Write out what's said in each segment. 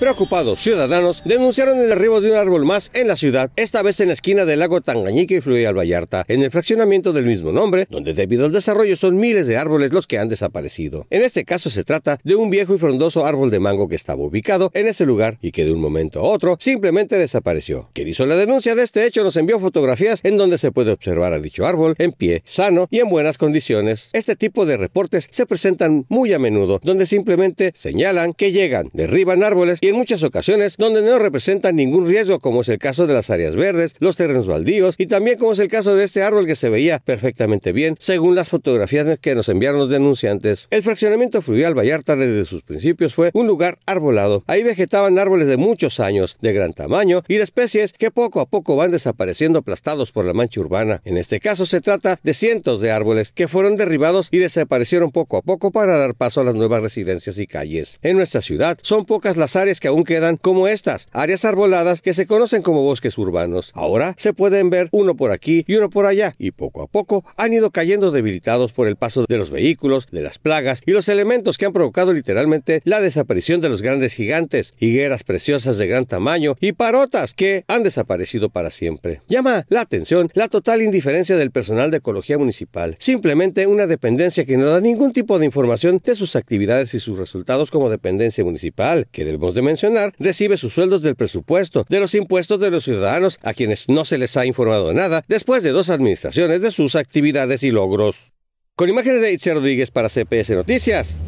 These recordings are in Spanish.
Preocupados ciudadanos denunciaron el arribo de un árbol más en la ciudad, esta vez en la esquina del lago Tangañique y Fluvial Vallarta, en el fraccionamiento del mismo nombre, donde debido al desarrollo son miles de árboles los que han desaparecido. En este caso se trata de un viejo y frondoso árbol de mango que estaba ubicado en ese lugar y que de un momento a otro simplemente desapareció. Quien hizo la denuncia de este hecho nos envió fotografías en donde se puede observar a dicho árbol en pie, sano y en buenas condiciones. Este tipo de reportes se presentan muy a menudo, donde simplemente señalan que llegan, derriban árboles y muchas ocasiones donde no representan ningún riesgo, como es el caso de las áreas verdes, los terrenos baldíos y también como es el caso de este árbol que se veía perfectamente bien según las fotografías que nos enviaron los denunciantes. El fraccionamiento fluvial Vallarta desde sus principios fue un lugar arbolado. Ahí vegetaban árboles de muchos años, de gran tamaño y de especies que poco a poco van desapareciendo aplastados por la mancha urbana. En este caso se trata de cientos de árboles que fueron derribados y desaparecieron poco a poco para dar paso a las nuevas residencias y calles. En nuestra ciudad son pocas las áreas que aún quedan como estas, áreas arboladas que se conocen como bosques urbanos. Ahora se pueden ver uno por aquí y uno por allá, y poco a poco han ido cayendo debilitados por el paso de los vehículos, de las plagas y los elementos que han provocado literalmente la desaparición de los grandes gigantes, higueras preciosas de gran tamaño y parotas que han desaparecido para siempre. Llama la atención la total indiferencia del personal de ecología municipal, simplemente una dependencia que no da ningún tipo de información de sus actividades y sus resultados como dependencia municipal, que debemos de mencionar, recibe sus sueldos del presupuesto, de los impuestos de los ciudadanos, a quienes no se les ha informado nada después de dos administraciones de sus actividades y logros. Con imágenes de Itzel Rodríguez para CPS Noticias,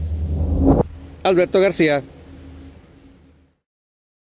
Alberto García.